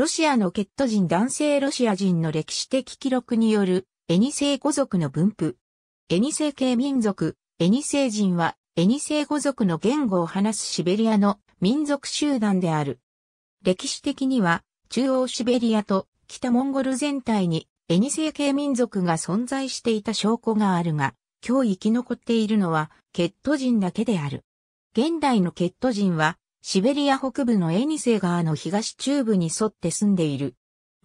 ロシアのケット人男性ロシア人の歴史的記録によるエニセイ語族の分布。エニセイ系民族、エニセイ人はエニセイ語族の言語を話すシベリアの民族集団である。歴史的には中央シベリアと北モンゴル全体にエニセイ系民族が存在していた証拠があるが、今日生き残っているのはケット人だけである。現代のケット人はシベリア北部のエニセ川の東中部に沿って住んでいる。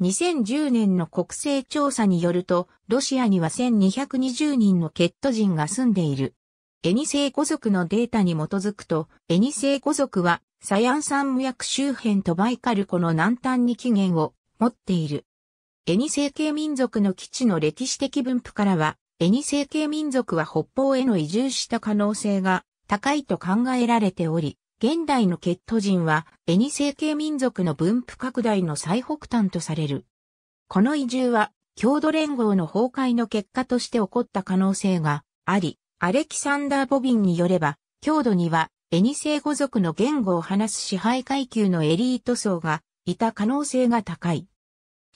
2010年の国勢調査によると、ロシアには1220人のケット人が住んでいる。エニセイ古族のデータに基づくと、エニセイ古族は、サヤン山脈周辺とバイカル湖の南端に起源を持っている。エニセイ系民族の基地の歴史的分布からは、エニセイ系民族は北方への移住した可能性が高いと考えられており、現代のケット人は、エニ成系民族の分布拡大の最北端とされる。この移住は、郷土連合の崩壊の結果として起こった可能性があり、アレキサンダー・ボビンによれば、郷土には、エニセ語族の言語を話す支配階級のエリート層がいた可能性が高い。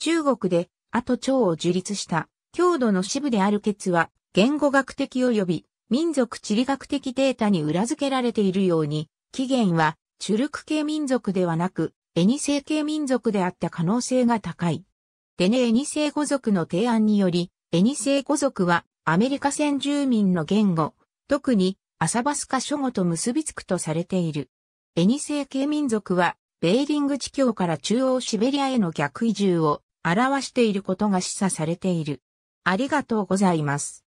中国で、あと長を樹立した、郷土の支部であるケツは、言語学的及び民族地理学的データに裏付けられているように、起源は、チュルク系民族ではなく、エニセイ系民族であった可能性が高い。テネエニセイ語族の提案により、エニセイ語族はアメリカ先住民の言語、特にアサバスカ諸語と結びつくとされている。エニセイ系民族は、ベーリング地境から中央シベリアへの逆移住を表していることが示唆されている。ありがとうございます。